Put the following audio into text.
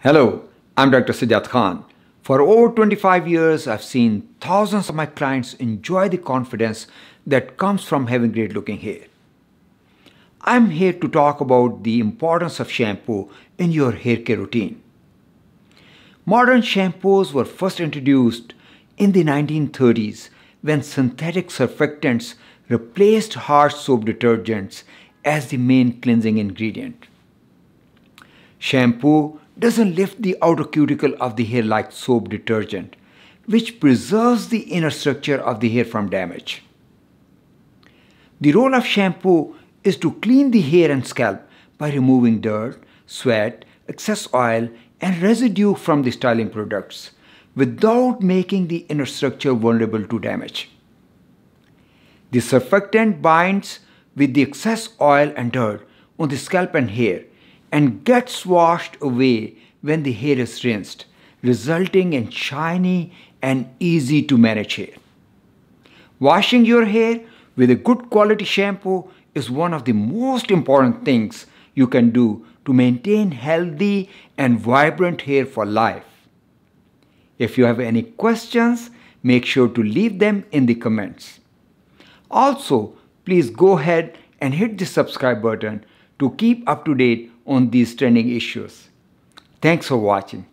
Hello, I'm Dr. Siddharth Khan. For over 25 years, I've seen thousands of my clients enjoy the confidence that comes from having great looking hair. I'm here to talk about the importance of shampoo in your hair care routine. Modern shampoos were first introduced in the 1930s when synthetic surfactants replaced harsh soap detergents as the main cleansing ingredient. Shampoo doesn't lift the outer cuticle of the hair like soap detergent, which preserves the inner structure of the hair from damage. The role of shampoo is to clean the hair and scalp by removing dirt, sweat, excess oil, and residue from the styling products without making the inner structure vulnerable to damage. The surfactant binds with the excess oil and dirt on the scalp and hair and gets washed away when the hair is rinsed, resulting in shiny and easy to manage hair. Washing your hair with a good quality shampoo is one of the most important things you can do to maintain healthy and vibrant hair for life. If you have any questions, make sure to leave them in the comments. Also, please go ahead and hit the subscribe button to keep up to date on these trending issues. Thanks for watching.